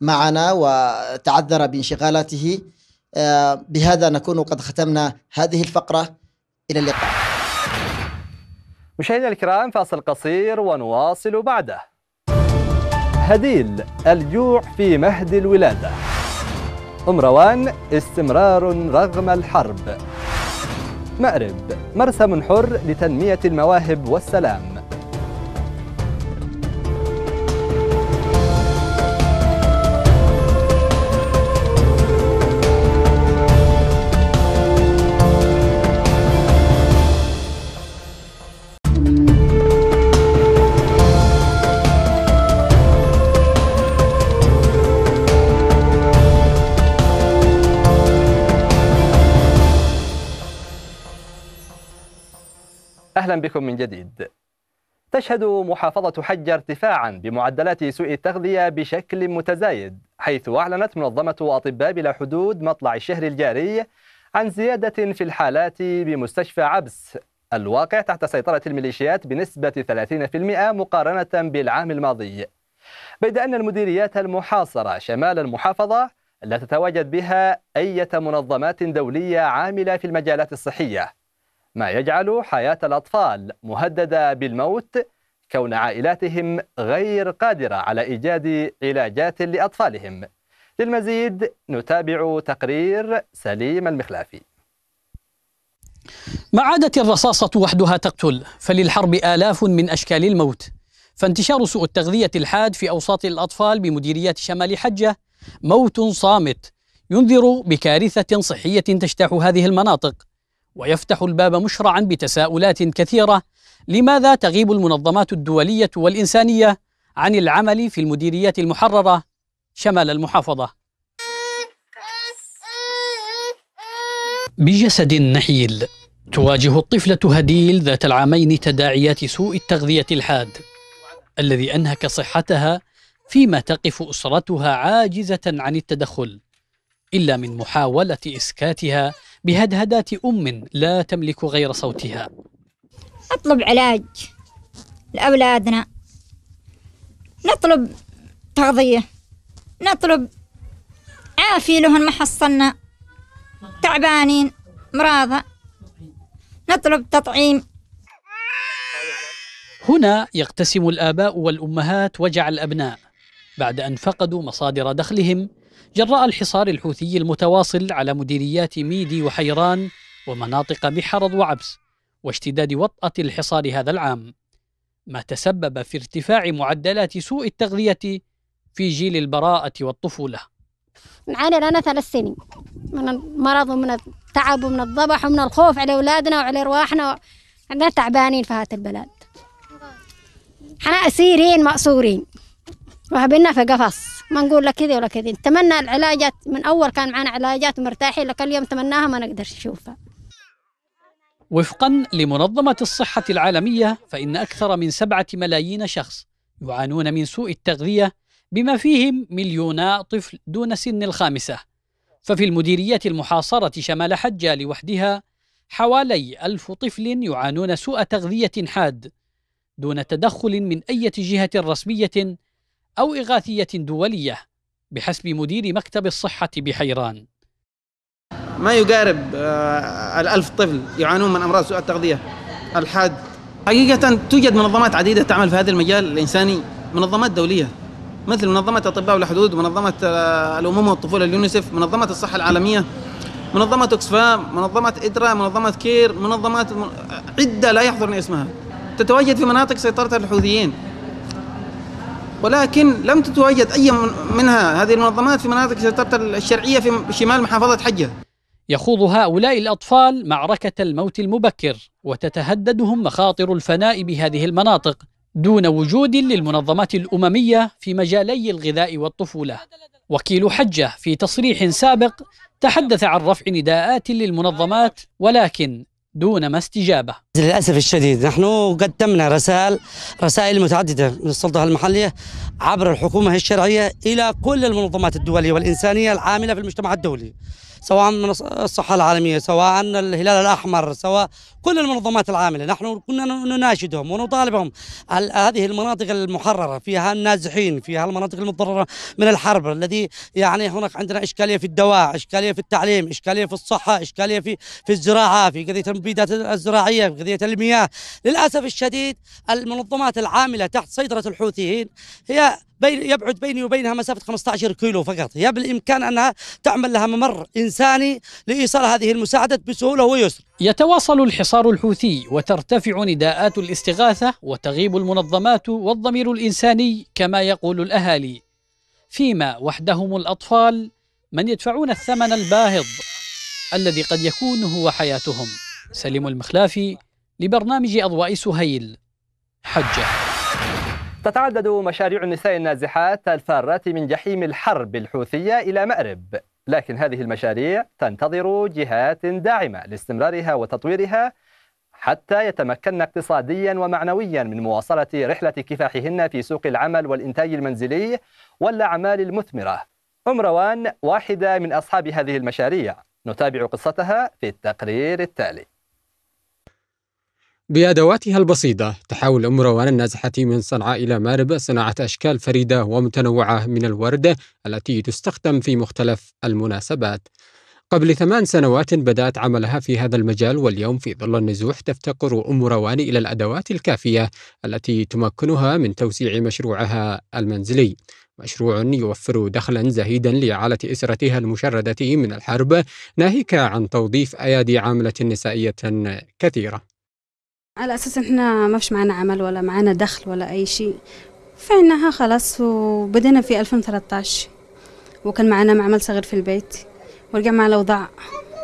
معنا وتعذر بانشغالاته آه، بهذا نكون قد ختمنا هذه الفقره الى اللقاء. مشاهدينا الكرام فاصل قصير ونواصل بعده هديل الجوع في مهد الولادة أم روان استمرار رغم الحرب مأرب مرسم حر لتنمية المواهب والسلام أهلا بكم من جديد تشهد محافظة حجة ارتفاعا بمعدلات سوء التغذية بشكل متزايد حيث أعلنت منظمة أطباء بلا حدود مطلع الشهر الجاري عن زيادة في الحالات بمستشفى عبس الواقع تحت سيطرة الميليشيات بنسبة 30% مقارنة بالعام الماضي بيد أن المديريات المحاصرة شمال المحافظة لا تتواجد بها أي منظمات دولية عاملة في المجالات الصحية ما يجعل حياة الأطفال مهددة بالموت كون عائلاتهم غير قادرة على إيجاد علاجات لأطفالهم للمزيد نتابع تقرير سليم المخلافي ما عادت الرصاصة وحدها تقتل فللحرب آلاف من أشكال الموت فانتشار سوء التغذية الحاد في أوساط الأطفال بمديرية شمال حجة موت صامت ينذر بكارثة صحية تجتاح هذه المناطق ويفتح الباب مشرعا بتساؤلات كثيره لماذا تغيب المنظمات الدوليه والانسانيه عن العمل في المديريات المحرره شمال المحافظه بجسد نحيل تواجه الطفلة هديل ذات العامين تداعيات سوء التغذية الحاد الذي أنهك صحتها فيما تقف أسرتها عاجزة عن التدخل إلا من محاولة إسكاتها بهدهدات أم لا تملك غير صوتها نطلب علاج لأولادنا نطلب تغذية نطلب عافية لهم ما حصلنا تعبانين مراضة نطلب تطعيم هنا يقتسم الآباء والأمهات وجع الأبناء بعد أن فقدوا مصادر دخلهم جراء الحصار الحوثي المتواصل على مديريات ميدي وحيران ومناطق محرض وعبس واشتداد وطأة الحصار هذا العام ما تسبب في ارتفاع معدلات سوء التغذية في جيل البراءة والطفولة معانا لنا ثلاث سنين من المرض ومن التعب ومن الضبح ومن الخوف على أولادنا وعلى أرواحنا عندنا تعبانين في هذا البلد احنا أسيرين مأسورين وحبينا في قفص ما نقول لك كذا ولا كذا نتمنى العلاجات من أول كان معنا علاجات مرتاحين لكن اليوم تمناها ما نقدر نشوفها وفقا لمنظمة الصحة العالمية فإن أكثر من سبعة ملايين شخص يعانون من سوء التغذية بما فيهم مليونا طفل دون سن الخامسة ففي المديرية المحاصرة شمال حجة لوحدها حوالي ألف طفل يعانون سوء تغذية حاد دون تدخل من أي جهة رسمية أو إغاثية دولية بحسب مدير مكتب الصحة بحيران ما يقارب آه، الألف طفل يعانون من أمراض سوء التغذية الحاد حقيقة توجد منظمات عديدة تعمل في هذا المجال الإنساني منظمات دولية مثل منظمة أطباء والحدود منظمة آه، الأمومة والطفولة اليونيسف منظمة الصحة العالمية منظمة أكسفام منظمة إدرا منظمة كير منظمات آه، عدة لا يحضرني اسمها تتواجد في مناطق سيطرة الحوثيين ولكن لم تتواجد أي منها هذه المنظمات في مناطق الشرعية في شمال محافظة حجة يخوض هؤلاء الأطفال معركة الموت المبكر وتتهددهم مخاطر الفناء بهذه المناطق دون وجود للمنظمات الأممية في مجالي الغذاء والطفولة وكيل حجة في تصريح سابق تحدث عن رفع نداءات للمنظمات ولكن دون ما استجابه. للاسف الشديد نحن قدمنا رسائل رسائل متعدده من السلطه المحليه عبر الحكومه الشرعيه الى كل المنظمات الدوليه والانسانيه العامله في المجتمع الدولي. سواء من الصحة العالمية سواء الهلال الأحمر سواء كل المنظمات العاملة نحن كنا نناشدهم ونطالبهم هذه المناطق المحررة فيها النازحين فيها المناطق المتضررة من الحرب الذي يعني هناك عندنا إشكالية في الدواء إشكالية في التعليم إشكالية في الصحة إشكالية في في الزراعة في قضية المبيدات الزراعية في قضية المياه للأسف الشديد المنظمات العاملة تحت سيطرة الحوثيين هي بين يبعد بيني وبينها مسافة 15 كيلو فقط هي بالإمكان أنها تعمل لها ممر إنساني لإيصال هذه المساعدة بسهولة ويسر يتواصل الحصار الحوثي وترتفع نداءات الاستغاثة وتغيب المنظمات والضمير الإنساني كما يقول الأهالي فيما وحدهم الأطفال من يدفعون الثمن الباهظ الذي قد يكون هو حياتهم سليم المخلافي لبرنامج أضواء سهيل حجه تتعدد مشاريع النساء النازحات الفارات من جحيم الحرب الحوثية إلى مأرب لكن هذه المشاريع تنتظر جهات داعمة لاستمرارها وتطويرها حتى يتمكن اقتصاديا ومعنويا من مواصلة رحلة كفاحهن في سوق العمل والإنتاج المنزلي والأعمال المثمرة أم روان واحدة من أصحاب هذه المشاريع نتابع قصتها في التقرير التالي بأدواتها البسيطة تحاول أم روان النازحة من صنعاء إلى مارب صناعة أشكال فريدة ومتنوعة من الوردة التي تستخدم في مختلف المناسبات قبل ثمان سنوات بدأت عملها في هذا المجال واليوم في ظل النزوح تفتقر أم روان إلى الأدوات الكافية التي تمكنها من توسيع مشروعها المنزلي مشروع يوفر دخلا زهيدا لعالة أسرتها المشردة من الحرب ناهيك عن توظيف أيادي عاملة نسائية كثيرة على اساس احنا ما فيش معانا عمل ولا معانا دخل ولا اي شيء فعناها خلاص وبدينا في 2013 وكان معانا معمل صغير في البيت ورجع مع الاوضاع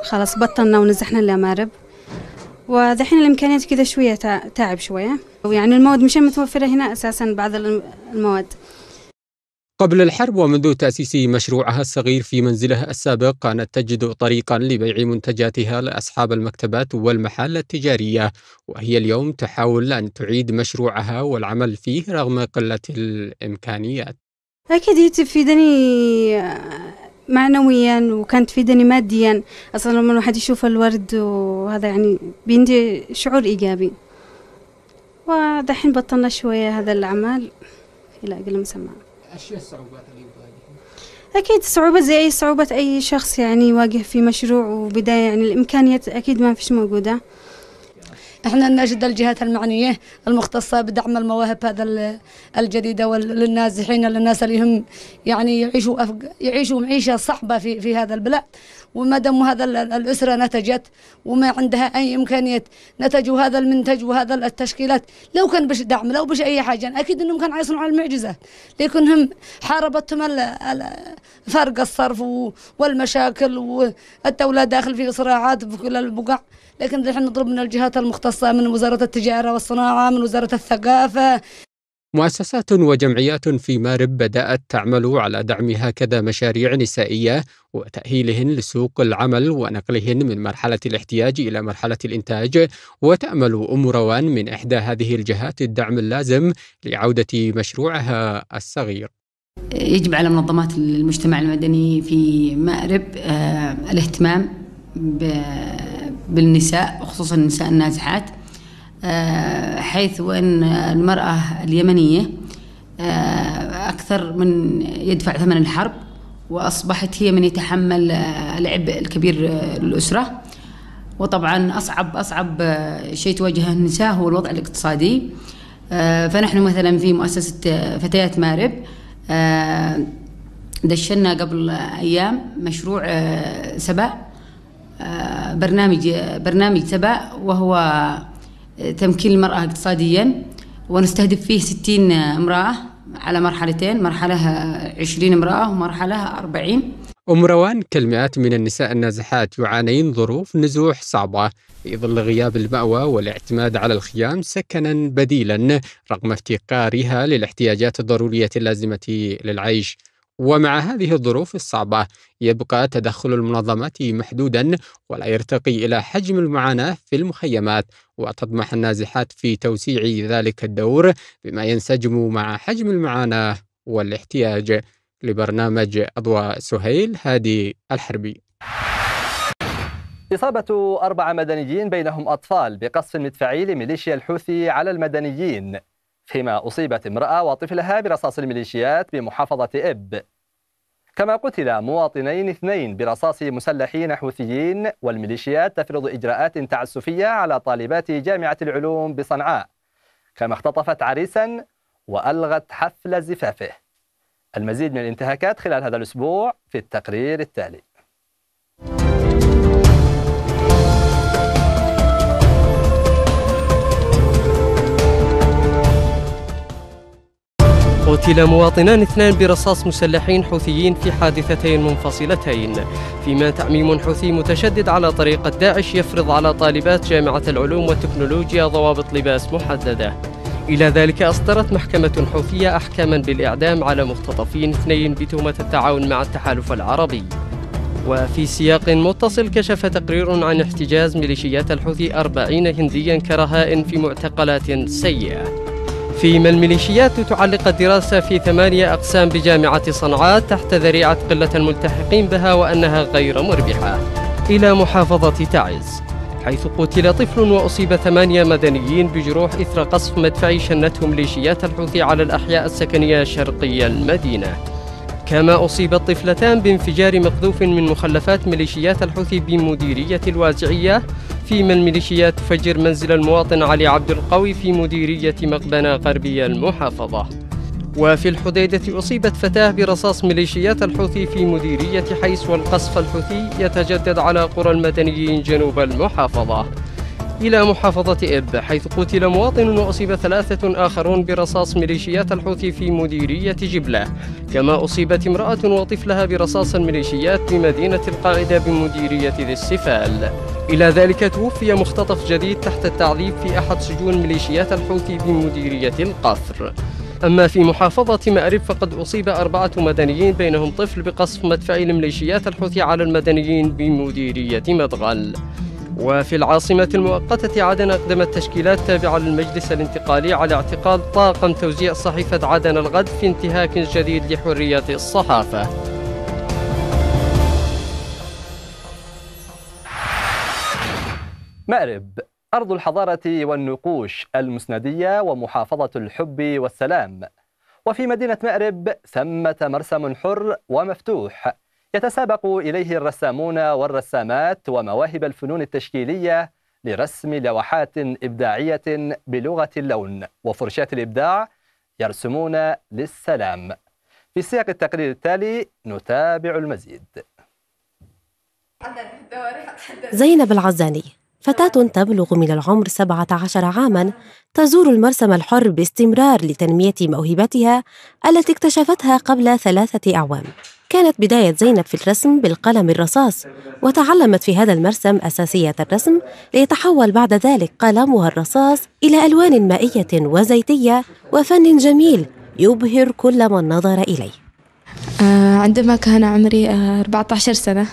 خلاص بطلنا ونزحنا الامارب ودحين الامكانيات كذا شويه تعب شويه ويعني المواد مش متوفره هنا اساسا بعض المواد قبل الحرب ومنذ تأسيس مشروعها الصغير في منزلها السابق كانت تجد طريقا لبيع منتجاتها لأصحاب المكتبات والمحال التجارية وهي اليوم تحاول أن تعيد مشروعها والعمل فيه رغم قلة الإمكانيات أكيد هي تفيدني آه، معنويا وكانت تفيدني ماديا أصلا لما الواحد يشوف الورد وهذا يعني بيندي شعور إيجابي ودحين بطلنا شوية هذا الأعمال إلى أقل مسمى أكيد صعوبة زي أي صعوبة أي شخص يعني يواجه في مشروع وبداية يعني الإمكانيات أكيد ما فيش موجودة احنا نجد الجهات المعنية المختصة بدعم المواهب هذا الجديدة وللنازحين للناس اللي هم يعني يعيشوا يعيشوا معيشة صعبة في في هذا البلاد وما دام هذا الأسرة نتجت وما عندها أي إمكانية نتج هذا المنتج وهذا التشكيلات لو كان باش دعم لو باش أي حاجة أكيد أنهم كانوا يصنعوا المعجزه لكن هم حاربتهم فرق الصرف والمشاكل والدولة داخل في صراعات في كل البقع لكن نحن نطلب من الجهات المختصة من وزارة التجارة والصناعة من وزارة الثقافة مؤسسات وجمعيات في مارب بدأت تعمل على دعم هكذا مشاريع نسائية وتأهيلهن لسوق العمل ونقلهن من مرحلة الاحتياج إلى مرحلة الإنتاج وتأمل أم روان من إحدى هذه الجهات الدعم اللازم لعودة مشروعها الصغير يجب على منظمات المجتمع المدني في مأرب آه، الاهتمام بالنساء وخصوصا النساء النازحات آه، حيث وأن المرأة اليمنية آه، أكثر من يدفع ثمن الحرب وأصبحت هي من يتحمل آه، العبء الكبير للأسرة وطبعا أصعب أصعب شيء تواجهه النساء هو الوضع الاقتصادي فنحن مثلا في مؤسسة فتيات مارب دشنا قبل أيام مشروع سبأ برنامج برنامج سبأ وهو تمكين المرأة اقتصاديا ونستهدف فيه 60 امرأة على مرحلتين مرحلة 20 امرأة ومرحلة 40 أم روان كالمئات من النساء النازحات يعانين ظروف نزوح صعبة في ظل غياب المأوى والاعتماد على الخيام سكنا بديلا رغم افتقارها للاحتياجات الضرورية اللازمة للعيش ومع هذه الظروف الصعبة يبقى تدخل المنظمات محدودا ولا يرتقي إلى حجم المعاناة في المخيمات وتطمح النازحات في توسيع ذلك الدور بما ينسجم مع حجم المعاناة والاحتياج لبرنامج أضواء سهيل هادي الحربي إصابة أربعة مدنيين بينهم أطفال بقصف مدفعي لميليشيا الحوثي على المدنيين فيما أصيبت امرأة وطفلها برصاص الميليشيات بمحافظة إب كما قتل مواطنين اثنين برصاص مسلحين حوثيين والميليشيات تفرض إجراءات تعسفية على طالبات جامعة العلوم بصنعاء كما اختطفت عريسا وألغت حفل زفافه المزيد من الانتهاكات خلال هذا الأسبوع في التقرير التالي قتل مواطنان اثنان برصاص مسلحين حوثيين في حادثتين منفصلتين فيما تعميم حوثي متشدد على طريقة داعش يفرض على طالبات جامعة العلوم والتكنولوجيا ضوابط لباس محددة إلى ذلك أصدرت محكمة حوثية أحكاما بالإعدام على مختطفين اثنين بتهمة التعاون مع التحالف العربي وفي سياق متصل كشف تقرير عن احتجاز ميليشيات الحوثي أربعين هنديا كرهائن في معتقلات سيئة فيما الميليشيات تعلق الدراسة في ثمانية أقسام بجامعة صنعاء تحت ذريعة قلة الملتحقين بها وأنها غير مربحة إلى محافظة تعز حيث قتل طفل وأصيب ثمانية مدنيين بجروح إثر قصف مدفعي شنته ميليشيات الحوثي على الأحياء السكنية شرقي المدينة كما أصيب الطفلتان بانفجار مقذوف من مخلفات ميليشيات الحوثي بمديرية الوازعية فيما الميليشيات تفجر منزل المواطن علي عبد القوي في مديرية مقبنة غربية المحافظة وفي الحديدة أصيبت فتاة برصاص ميليشيات الحوثي في مديرية حيس والقصف الحوثي يتجدد على قرى المدنيين جنوب المحافظة إلى محافظة إب حيث قتل مواطن وأصيب ثلاثة آخرون برصاص ميليشيات الحوثي في مديرية جبلة كما أصيبت امرأة وطفلها برصاص الميليشيات بمدينة القاعدة بمديرية ذي السفال إلى ذلك توفي مختطف جديد تحت التعذيب في أحد سجون ميليشيات الحوثي بمديرية القصر أما في محافظة مأرب فقد أصيب أربعة مدنيين بينهم طفل بقصف مدفعي لميليشيات الحوثي على المدنيين بمديرية مدغل وفي العاصمة المؤقتة عدن أقدمت تشكيلات تابعة للمجلس الانتقالي على اعتقال طاقم توزيع صحيفة عدن الغد في انتهاك جديد لحرية الصحافة مأرب أرض الحضارة والنقوش المسندية ومحافظة الحب والسلام وفي مدينة مأرب ثمة مرسم حر ومفتوح يتسابق إليه الرسامون والرسامات ومواهب الفنون التشكيلية لرسم لوحات إبداعية بلغة اللون وفرشات الإبداع يرسمون للسلام في سياق التقرير التالي نتابع المزيد زينب العزاني فتاة تبلغ من العمر 17 عاماً تزور المرسم الحر باستمرار لتنمية موهبتها التي اكتشفتها قبل ثلاثة أعوام كانت بداية زينب في الرسم بالقلم الرصاص وتعلمت في هذا المرسم أساسية الرسم ليتحول بعد ذلك قلمها الرصاص إلى ألوان مائية وزيتية وفن جميل يبهر كل من نظر إليه آه، عندما كان عمري 14 آه، سنة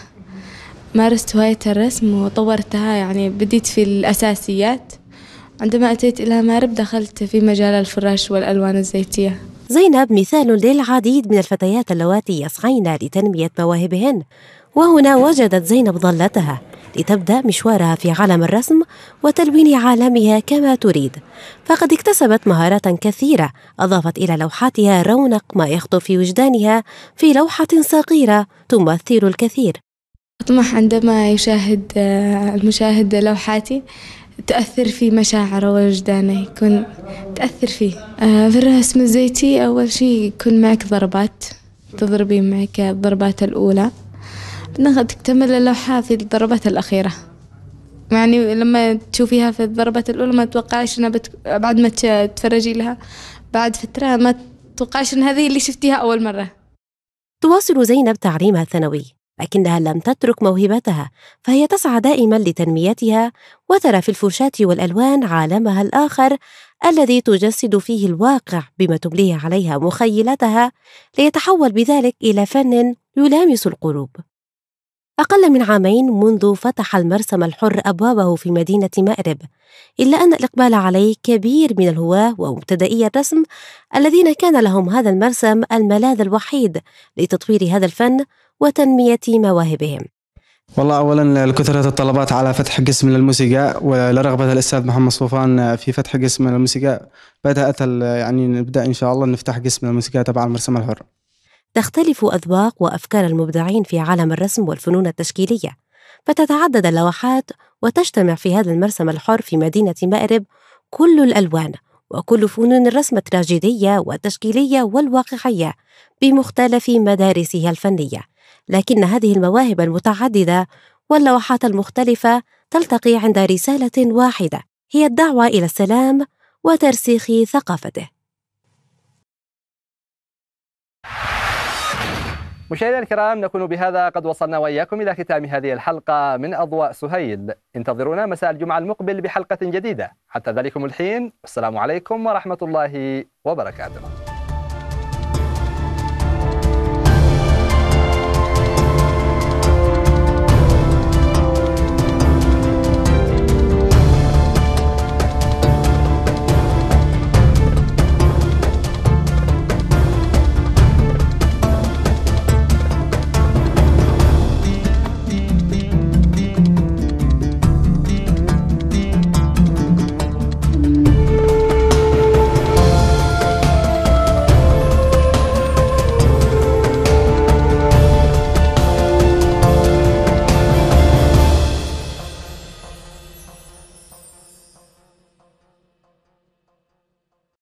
مارست هواية الرسم وطورتها يعني بديت في الأساسيات عندما أتيت إلى مأرب دخلت في مجال الفراش والألوان الزيتية زينب مثال للعديد من الفتيات اللواتي يسعين لتنمية مواهبهن وهنا وجدت زينب ظلتها لتبدأ مشوارها في عالم الرسم وتلوين عالمها كما تريد فقد اكتسبت مهارات كثيرة أضافت إلى لوحاتها رونق ما يخطر في وجدانها في لوحة صغيرة تمثل الكثير أطمح عندما يشاهد آه، المشاهد لوحاتي تأثر في مشاعره ووجدانه يكون تأثر فيه آه، في الرسم الزيتي أول شيء يكون معك ضربات تضربين معك الضربات الأولى بعدين تكتمل اللوحة في الضربات الأخيرة يعني لما تشوفيها في الضربة الأولى ما توقعش أنها بت... بعد ما تفرجي لها بعد فترة ما توقعش أن هذه اللي شفتيها أول مرة تواصل زينب تعليمها الثانوي لكنها لم تترك موهبتها فهي تسعى دائما لتنميتها وترى في الفرشاة والألوان عالمها الآخر الذي تجسد فيه الواقع بما تمليه عليها مخيلتها ليتحول بذلك إلى فن يلامس القلوب أقل من عامين منذ فتح المرسم الحر أبوابه في مدينة مأرب إلا أن الإقبال عليه كبير من الهواة ومبتدئي الرسم الذين كان لهم هذا المرسم الملاذ الوحيد لتطوير هذا الفن وتنمية مواهبهم والله اولا لكثره الطلبات على فتح قسم للموسيقى ولرغبه الاستاذ محمد صوفان في فتح قسم للموسيقى بدات يعني نبدا ان شاء الله نفتح قسم للموسيقى تبع المرسم الحر تختلف أذواق وأفكار المبدعين في عالم الرسم والفنون التشكيلية فتتعدد اللوحات وتجتمع في هذا المرسم الحر في مدينة مأرب كل الألوان وكل فنون الرسم التراجيدية والتشكيلية والواقعية بمختلف مدارسها الفنية لكن هذه المواهب المتعددة واللوحات المختلفة تلتقي عند رسالة واحدة هي الدعوة إلى السلام وترسيخ ثقافته مشاهدينا الكرام نكون بهذا قد وصلنا واياكم الى ختام هذه الحلقه من اضواء سهيل انتظرونا مساء الجمعه المقبل بحلقه جديده حتى ذلكم الحين السلام عليكم ورحمه الله وبركاته